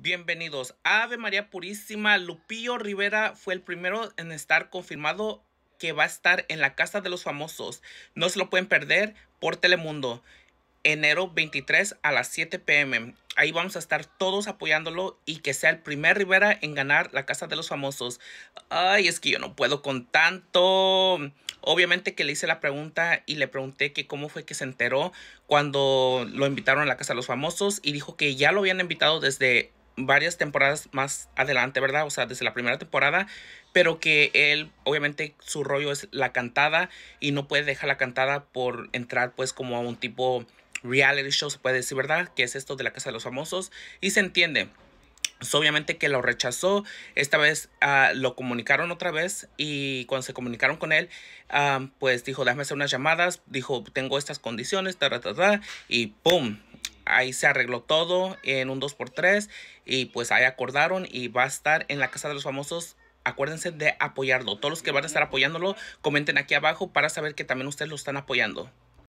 Bienvenidos. Ave María Purísima, Lupillo Rivera fue el primero en estar confirmado que va a estar en la Casa de los Famosos. No se lo pueden perder por Telemundo. Enero 23 a las 7 pm. Ahí vamos a estar todos apoyándolo y que sea el primer Rivera en ganar la Casa de los Famosos. Ay, es que yo no puedo con tanto. Obviamente que le hice la pregunta y le pregunté que cómo fue que se enteró cuando lo invitaron a la Casa de los Famosos y dijo que ya lo habían invitado desde varias temporadas más adelante, ¿verdad? O sea, desde la primera temporada, pero que él, obviamente, su rollo es la cantada y no puede dejar la cantada por entrar, pues, como a un tipo reality show, se puede decir, ¿verdad? Que es esto de la Casa de los Famosos y se entiende. So, obviamente que lo rechazó. Esta vez ah, lo comunicaron otra vez y cuando se comunicaron con él, ah, pues dijo, déjame hacer unas llamadas. Dijo, tengo estas condiciones, ta, ta, ta, ta y ¡pum! ahí se arregló todo en un 2x3 y pues ahí acordaron y va a estar en la Casa de los Famosos acuérdense de apoyarlo. Todos los que van a estar apoyándolo, comenten aquí abajo para saber que también ustedes lo están apoyando.